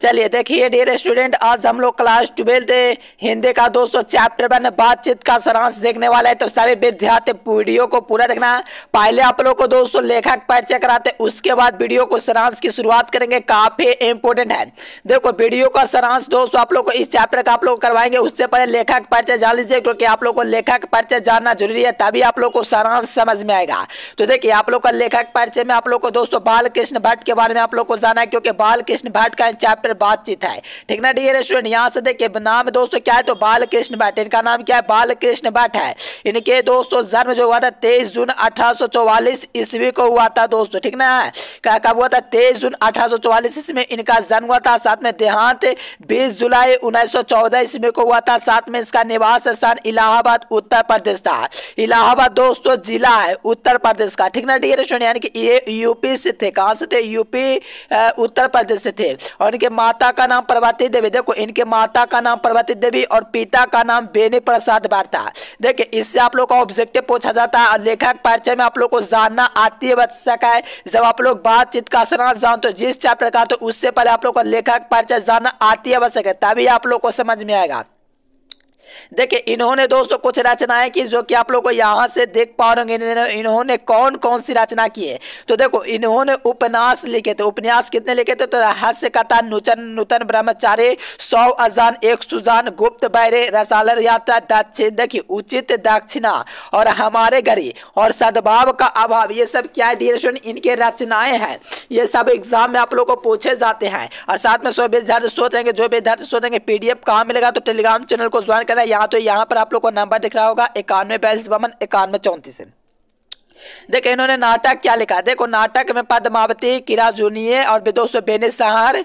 चलिए देखिए dear student आज हम लोग क्लास ट्वेल्थ हिंदी का दोस्तों चैप्टर वन बातचीत का सारांश देखने वाला है तो सभी विद्यार्थी वीडियो को पूरा देखना पहले आप लोग को दोस्तों लेखक परिचय कराते उसके बाद वीडियो को सारांश की शुरुआत करेंगे काफी इंपोर्टेंट है देखो वीडियो का सारांश दोस्तों आप लोग को इस चैप्टर का आप लोग करवाएंगे उससे पहले लेखक परिचय जान लीजिए क्योंकि आप लोग को लेखक परिचय जानना जरूरी है तभी आप लोग को सारांश समझ में आएगा तो देखिए आप लोग का लेखक परिचय में आप लोग को दोस्तों बालकृष्ण भट्ट के बारे में आप लोग को जाना है क्योंकि बालकृष्ण भट्ट का चैप्टर बातचीत है ठीक ना डियर स्टूडेंट यहाँ से देखिए नाम दोस्तों क्या है तो बालकृष्ण भट्ट इनका नाम क्या है बालकृष्ण भट्ट है इनके दोस्तों जन्म जो हुआ था तेईस जून अठारह ईस्वी को हुआ था दोस्तों ठीक ना क्या कब हुआ था तेईस जून अठारह ईस्वी में इनका जन्म हुआ था साथ में देहांत बीस जुलाई उन्नीस ईस्वी को हुआ था साथ में इसका निवास स्थान इलाहाबाद उत्तर प्रदेश था इलाहाबाद दोस्तों जिला है उत्तर प्रदेश का ठीक ना डियर स्टूडेंट यानी कि ये यूपी से थे कहाँ से थे यूपी उत्तर प्रदेश से थे और और इनके माता का नाम प्रभाती देवी देखो इनके माता का नाम प्रभाती देवी और पिता का नाम बेनी प्रसाद वार्ता देखिए इससे आप लोग का ऑब्जेक्टिव पूछा जाता है लेखक परिचय में आप लोग को जानना आती है आवश्यक है जब आप लोग बातचीत का असरा जान तो जिस चैप्टर का तो उससे पहले आप लोग का लेखक परिचय जानना आती है आवश्यक है तभी आप लोग को समझ में आएगा देखिए इन्होंने दोस्तों कुछ रचनाएं की जो कि आप लोगों को यहाँ से देख पा रहे होंगे इन्होंने कौन कौन सी रचना की है तो देखो इन्होंने उपन्यास लिखे थे उपन्यास कितने लिखे थे तो रहस्य कथा नूतन नूतन ब्रह्मचारी सौ अजान एक सुजान गुप्त बैरे रसालर यात्रा दक्षिण देखिए उचित दक्षिणा और हमारे घरी और सद्भाव का अभाव ये सब क्या डिरेशन इनके रचनाएं हैं ये सब एग्जाम में आप लोग को पूछे जाते हैं और साथ में सो विद्यार्थी सोचेंगे जो विद्यार्थी सोचेंगे पीडीएफ कहाँ मिलेगा तो टेलीग्राम चैनल को ज्वाइन करें है यहाँ तो यहाँ पर आप लोग को नंबर दिख रहा होगा इक्यानवे बयालीस बावन इक्यानवे चौंतीस देखे इन्होंने नाटक क्या लिखा देखो नाटक में पद्मावती किरा जूनिये और दोस्तों बेने सहार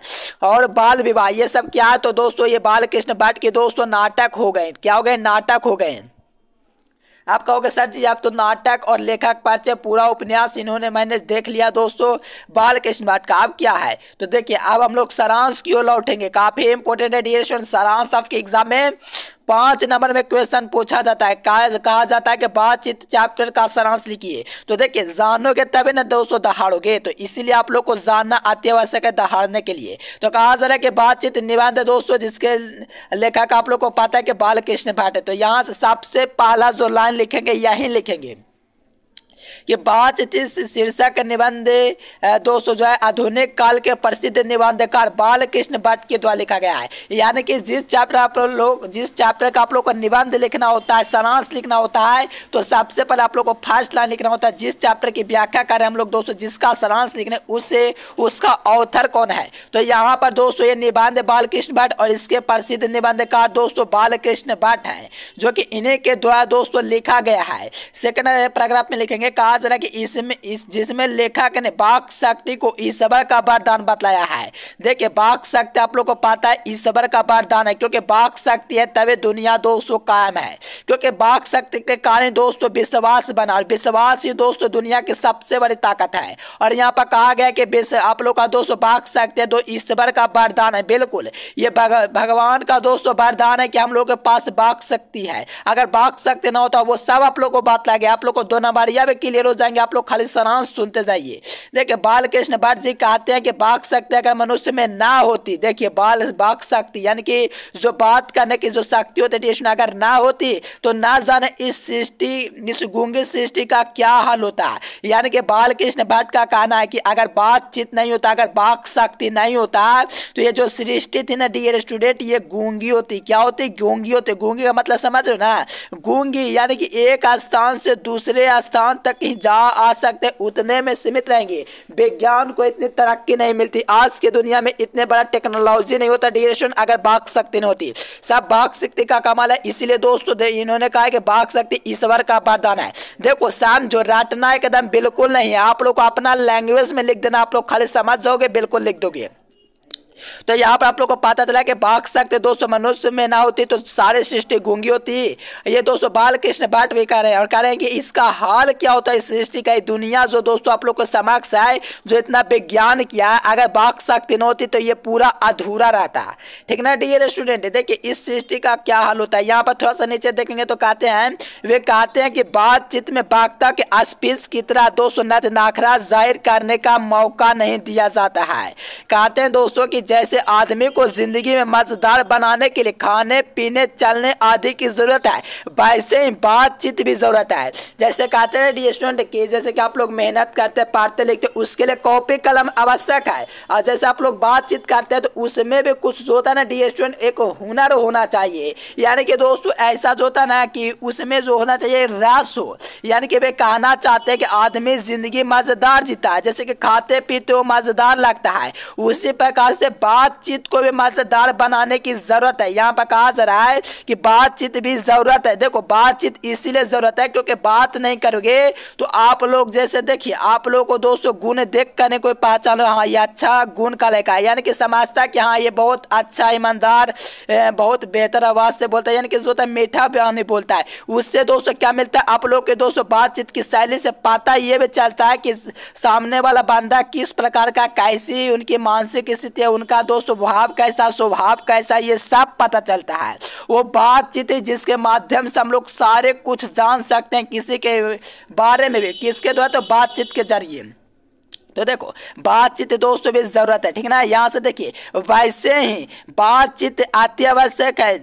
और बाल विवाह ये सब क्या है तो दोस्तों ये बाल कृष्ण भट्ट के दोस्तों नाटक हो गए क्या हो गए नाटक हो गए आप कहोगे सर जी आप तो नाटक और लेखक परिचय पूरा उपन्यास इन्होंने मैंने देख लिया दोस्तों बाल कृष्ण भट्ट का अब क्या है तो देखिए अब हम लोग सारांश की ओर लौटेंगे काफ़ी इंपोर्टेंट है डिएशन सारांश आपके एग्जाम में पांच नंबर में क्वेश्चन पूछा जाता है कहा जाता है कि बातचीत चैप्टर का सारांश लिखिए तो देखिए जानोगे तभी ना दोस्तों दहाड़ोगे तो इसीलिए आप लोग को जानना अत्यावश्यक है दहाड़ने के लिए तो कहा जा रहा है कि बातचीत निबंध दोस्तों जिसके लेखक आप लोग को पता है कि बालकृष्ण भट्ट है तो यहाँ से सबसे पहला जो लाइन लिखेंगे यही लिखेंगे ये बातचीत शीर्षक निबंध दोस्तों जो है आधुनिक काल के प्रसिद्ध निबंधकार बालकृष्ण भट्ट के द्वारा लिखा गया है यानी कि जिस चैप्टर आप लोग जिस चैप्टर का आप लोग को निबंध लिखना होता है सारांश लिखना होता है तो सबसे पहले आप लोग को फर्स्ट लाइन लिखना होता है जिस चैप्टर की व्याख्या करें हम लोग दोस्तों जिसका सारांश लिखने उससे उसका ऑथर कौन है तो यहाँ पर दोस्तों ये निबंध बालकृष्ण भट्ट और इसके प्रसिद्ध निबंधकार दोस्तों बालकृष्ण भट्ट है जो कि इन्हीं के द्वारा दोस्तों लिखा गया है सेकंड पैराग्राफ में लिखेंगे कहा पांच रख इसमें इस जिसमें लेखक ने वाक शक्ति को ईश्वर का वरदान बतलाया है देखिए वाक शक्ति आप लोग को पता है ईश्वर का वरदान है क्योंकि वाक शक्ति है तभी दुनिया दोस्तों कायम है क्योंकि वाक शक्ति के कारण दोस्तों विश्वास बना और विश्वास ही दोस्तों दुनिया की सबसे बड़ी ताकत है और यहाँ पर कहा गया कि आप लोग का दोस्तों वाक शक्ति है दो तो ईश्वर का वरदान है बिल्कुल ये भगवान का दोस्तों वरदान है कि हम लोग के पास वाक शक्ति है अगर वाक शक्ति ना होता वो सब आप लोग को बात लगे आप लोग को दो यह भी क्लियर फेल हो जाएंगे आप लोग खाली सरांश सुनते जाइए देखिए बाल कृष्ण भट्ट जी कहते हैं कि बाघ शक्ति अगर मनुष्य में ना होती देखिए बाल बाक शक्ति यानी कि जो बात करने की जो शक्ति होती है इसमें अगर ना होती तो ना जाने इस सृष्टि इस गुंगी सृष्टि का क्या हाल होता है यानी कि बाल कृष्ण भट्ट का कहना है कि अगर बातचीत नहीं होता अगर बाघ शक्ति नहीं होता तो ये जो सृष्टि थी ना डियर स्टूडेंट ये गूंगी होती क्या होती गूंगी होती गूंगी का मतलब समझ लो ना गूंगी यानी कि एक स्थान से दूसरे स्थान तक ही जा आ सकते उतने में सीमित रहेंगे विज्ञान को इतनी तरक्की नहीं मिलती आज की दुनिया में इतने बड़ा टेक्नोलॉजी नहीं होता डिग्रेशन अगर बाघ शक्ति नहीं होती सब बाघ शक्ति का कमाल है इसीलिए दोस्तों इन्होंने कहा कि बाघ शक्ति ईश्वर का वरदान है देखो शाम जो रटना एकदम बिल्कुल नहीं है आप लोग को अपना लैंग्वेज में लिख देना आप लोग खाली समझ जाओगे बिल्कुल लिख दोगे तो यहाँ पर आप लोग को पता चला कि भाग सकते दोस्तों मनुष्य में ना होती तो सारे सृष्टि गूंगी होती ये दोस्तों बाल कृष्ण बाट भी कह रहे हैं और कह रहे हैं कि इसका हाल क्या होता है इस सृष्टि का दुनिया जो दोस्तों आप लोग को समक्ष है जो इतना विज्ञान किया अगर बाक शक्ति न होती तो ये पूरा अधूरा रहता ठीक ना डियर स्टूडेंट देखिए इस सृष्टि का क्या हाल होता है यहाँ पर थोड़ा सा नीचे देखेंगे तो कहते हैं वे कहते हैं कि बातचीत में बागता के आसपीस की तरह दोस्तों नच नाखरा जाहिर करने का मौका नहीं दिया जाता है कहते हैं दोस्तों की जैसे आदमी को जिंदगी में मजेदार बनाने के लिए खाने पीने चलने आदि की ज़रूरत है वैसे ही बातचीत भी ज़रूरत है जैसे कहते हैं डी स्टूडेंट की जैसे कि आप लोग मेहनत करते हैं पढ़ते लिखते उसके लिए कॉपी कलम आवश्यक है और जैसे आप लोग बातचीत करते हैं तो उसमें भी कुछ जो होता है ना स्टूडेंट एक हुनर होना चाहिए यानी कि दोस्तों ऐसा जो होता है ना कि उसमें जो होना चाहिए रस हो यानी कि वे कहना चाहते हैं कि आदमी ज़िंदगी मज़ेदार जीता है जैसे कि खाते पीते हो मज़ेदार लगता है उसी प्रकार से बातचीत को भी मजेदार बनाने की ज़रूरत है यहाँ पर कहा जा रहा है कि बातचीत भी ज़रूरत है देखो बातचीत इसीलिए ज़रूरत है क्योंकि बात नहीं करोगे तो आप लोग जैसे देखिए आप लोगों को दोस्तों गुण देख कर नहीं कोई हो हाँ ये अच्छा गुण का लेखा है यानी कि समझता कि हाँ ये बहुत अच्छा ईमानदार बहुत बेहतर आवाज़ से बोलता है यानी कि जो होता है मीठा बयानी बोलता है उससे दोस्तों क्या मिलता है आप लोग के दोस्तों बातचीत की शैली से पता ये भी चलता है कि सामने वाला बंदा किस प्रकार का कैसी उनकी मानसिक स्थिति है उनका दो स्वभाव कैसा स्वभाव कैसा ये सब पता चलता है वो बातचीत जिसके माध्यम से हम लोग सारे कुछ जान सकते हैं किसी के बारे में भी किसके द्वारा तो बातचीत के जरिए तो देखो बातचीत दोस्तों भी ज़रूरत है ठीक है ना यहाँ से देखिए वैसे ही बातचीत अत्यावश्यक है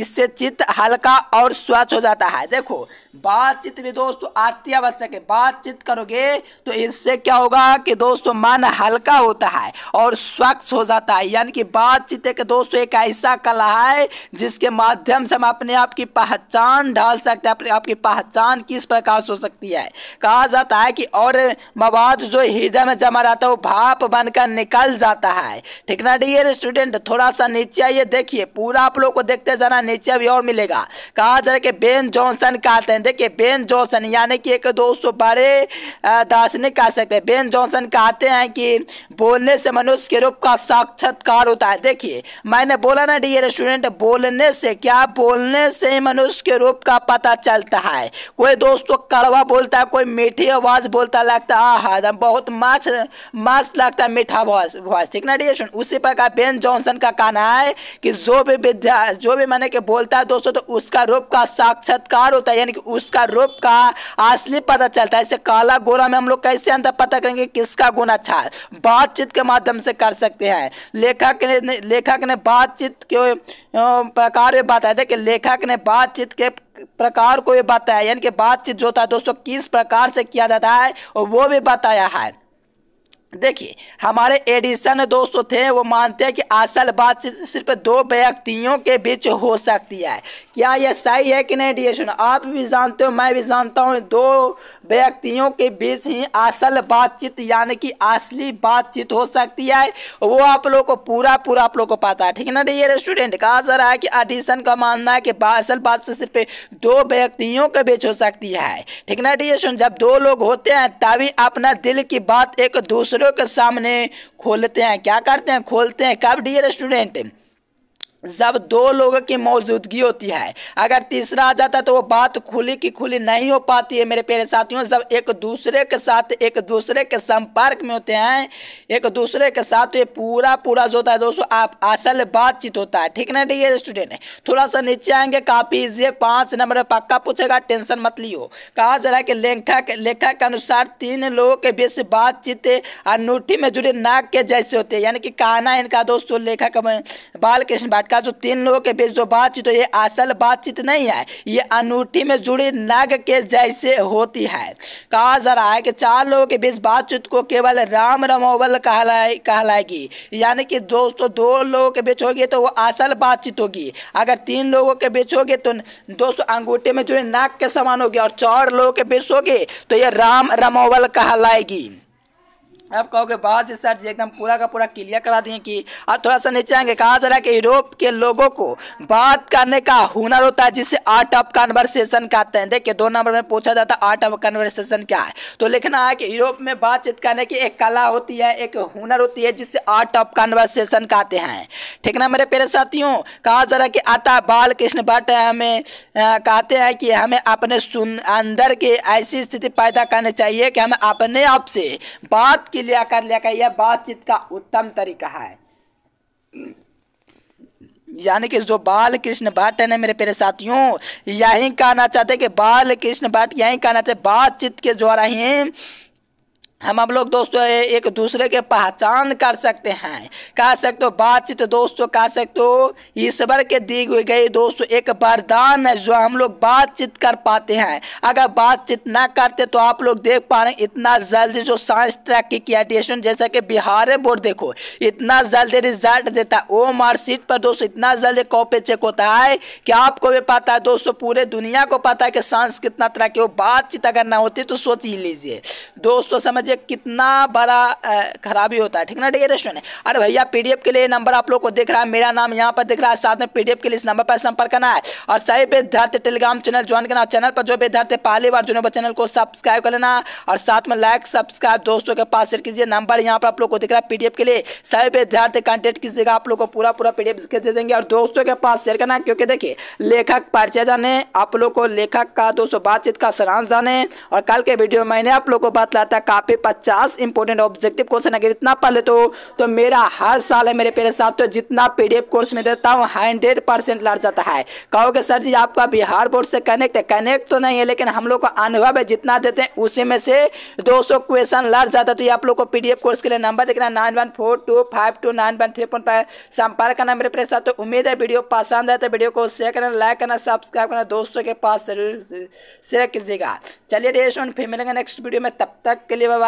इससे चित्त हल्का और स्वच्छ हो जाता है देखो बातचीत भी दोस्तों अत्यावश्यक है बातचीत करोगे तो इससे क्या होगा कि दोस्तों मन हल्का होता है और स्वच्छ हो जाता है यानी कि बातचीत एक दोस्तों एक ऐसा कला है जिसके माध्यम से हम अपने आप की पहचान डाल सकते हैं अपने आपकी पहचान किस प्रकार से हो सकती है कहा जाता है कि और मवाद जो हृदय में जमा रहता है वो भाप बनकर निकल जाता है ठीक ना डियर स्टूडेंट थोड़ा सा नीचे आइए देखिए पूरा आप लोग को देखते जाना नीचे भी और मिलेगा कहा जा रहा है कि बेन जॉनसन कहते हैं देखिए बेन जॉनसन यानी कि एक दोस्तों बड़े दार्शनिक कह सकते हैं बेन जॉनसन कहते हैं कि बोलने से मनुष्य के रूप का साक्षात्कार होता है देखिए मैंने बोला ना डियर स्टूडेंट बोलने से क्या बोलने से मनुष्य के रूप का पता चलता है कोई दोस्तों कड़वा बोलता है कोई मीठी आवाज़ बोलता लगता है आहा बहुत माछ मार्च लगता है मीठा वॉइस वॉइस ठीक ना डियर उसी प्रकार बेन जॉनसन का कहना है कि जो भी विद्या जो भी मैंने के बोलता है दोस्तों तो उसका रूप का साक्षात्कार होता है यानी कि उसका रूप का असली पता चलता है इससे काला गोरा में हम लोग कैसे अंतर पता करेंगे किसका गुण अच्छा है बातचीत के माध्यम से कर सकते हैं लेखक ने लेखक ने बातचीत के प्रकार में बताया था कि लेखक ने बातचीत के प्रकार को भी बताया यानी कि बातचीत जो होता है दोस्तों किस प्रकार से किया जाता है और वो भी बताया है देखिए हमारे एडिशन दोस्त थे वो मानते हैं कि असल बात सिर्फ दो व्यक्तियों के बीच हो सकती है क्या यह सही है कि नहीं डिएशन आप भी जानते हो मैं भी जानता हूँ दो व्यक्तियों के बीच ही असल बातचीत यानी कि असली बातचीत हो सकती है वो आप लोग को पूरा पूरा आप लोग को पता है ठीक है ना डी स्टूडेंट कहा जा रहा है कि एडिशन का मानना है कि असल बात सिर्फ दो व्यक्तियों के बीच हो सकती है ठीक ना डिएशन जब दो लोग होते हैं तभी अपना दिल की बात एक दूसरे दूसरों के सामने खोलते हैं क्या करते हैं खोलते हैं कब डियर स्टूडेंट जब दो लोगों की मौजूदगी होती है अगर तीसरा आ जाता है तो वो बात खुली की खुली नहीं हो पाती है मेरे प्यारे साथियों जब एक दूसरे के साथ एक दूसरे के संपर्क में होते हैं एक दूसरे के साथ ये पूरा पूरा जो होता है दोस्तों आप असल बातचीत होता है ठीक ना ठीक है स्टूडेंट थोड़ा सा नीचे आएंगे काफ़ी इजी पाँच नंबर पक्का पूछेगा टेंशन मत लियो कहा जा रहा है कि लेखक लेखक के अनुसार तीन लोगों के बीच बातचीत अनूठी में जुड़े नाक के जैसे होते हैं यानी कि कहना है इनका दोस्तों लेखक बालकृष्ण भाट का जो तीन लोगों के बीच जो बातचीत तो ये असल बातचीत नहीं है ये अनूठी में जुड़ी नग के जैसे होती है कहा जा रहा है कि चार लोगों के बीच बातचीत को केवल राम रमोवल कहलाए कहलाएगी यानी कि दोस्तों दो लोगों के बीच होगी तो वो असल बातचीत होगी अगर तीन लोगों के बीच होगी तो दोस्तों अंगूठे में जुड़ी नाक के समान होगी और चार लोगों के बीच होगी तो ये राम रमोवल कहलाएगी आप कहोगे बाज सर जी एकदम पूरा का पूरा क्लियर करा दिए कि और थोड़ा सा नीचे आएंगे कहा जा रहा है कि यूरोप के लोगों को बात करने का हुनर होता है जिसे आर्ट ऑफ कन्वर्सेशन कहते हैं देखिए दो नंबर में पूछा जाता है आर्ट ऑफ कन्वर्सेशन क्या है तो लिखना है कि यूरोप में बातचीत करने की एक कला होती है एक हुनर होती है जिसे आर्ट ऑफ कन्वर्सेशन कहते हैं ठीक ना मेरे पेरे साथियों कहा जा रहा है कि आता बाल कृष्ण भट्ट हमें कहते हैं कि हमें अपने अंदर की ऐसी स्थिति पैदा करनी चाहिए कि हमें अपने आप से बात की लिया लेकर यह बातचीत का उत्तम तरीका है यानी कि जो बाल कृष्ण भट्ट है ना मेरे प्यारे साथियों यही कहना चाहते कि बाल कृष्ण भट्ट यही कहना चाहते बातचीत के द्वारा ही हम हम लोग दोस्तों एक दूसरे के पहचान कर सकते हैं कह सकते हो बातचीत दोस्तों कह सकते हो ईश्वर के दी गई दोस्तों एक वरदान है जो हम लोग बातचीत कर पाते हैं अगर बातचीत ना करते तो आप लोग देख पा रहे इतना जल्दी जो साइंस तरक्की किया टेस्ट जैसा कि बिहार बोर्ड देखो इतना जल्दी रिजल्ट देता है ओ मार्कशीट पर दोस्तों इतना जल्दी कॉपी चेक होता है कि आपको भी पता है दोस्तों पूरे दुनिया को पता है कि साइंस कितना तरह की हो बातचीत अगर ना होती तो सोच ही लीजिए दोस्तों समझ समझिए कितना बड़ा खराबी होता है ठीक ना ठीक है अरे भैया पीडीएफ के लिए नंबर आप लोग को देख रहा है मेरा नाम यहाँ पर दिख रहा है साथ में पीडीएफ के लिए इस नंबर पर संपर्क करना है और सही विद्यार्थी टेलीग्राम चैनल ज्वाइन करना चैनल पर जो विद्यार्थी पहली बार जुनोबा चैनल को सब्सक्राइब कर लेना और साथ में लाइक सब्सक्राइब दोस्तों के पास शेयर कीजिए नंबर यहाँ पर आप लोग को दिख रहा है पीडीएफ के लिए सही विद्यार्थी कॉन्टेक्ट कीजिएगा आप लोग को पूरा पूरा पीडीएफ दे देंगे और दोस्तों के पास शेयर करना क्योंकि देखिए लेखक परिचय जाने आप लोग को लेखक का दोस्तों बातचीत का सरांश जाने और कल के वीडियो मैंने आप लोग को बात लाता काफ़ी पचास इंपोर्टेंट ऑब्जेक्टिव क्वेश्चन अगर इतना पढ़ लेते हो तो, तो मेरा हर साल है मेरे पेरे साथ तो जितना पीडीएफ कोर्स में देता हूँ हंड्रेड परसेंट लड़ जाता है कहोगे सर जी आपका बिहार बोर्ड से कनेक्ट है कनेक्ट तो नहीं है लेकिन हम लोग का अनुभव है जितना देते हैं उसी में से दो क्वेश्चन लड़ जाता है तो ये आप लोग को पी कोर्स के लिए नंबर देखना nine one nine one three संपर्क करना मेरे पेरे साथ तो उम्मीद है वीडियो पसंद है तो वीडियो को शेयर करना लाइक करना सब्सक्राइब करना दोस्तों के पास जरूर शेयर कीजिएगा चलिए डेस्ट फिर मिलेंगे नेक्स्ट वीडियो में तब तक के लिए बाबा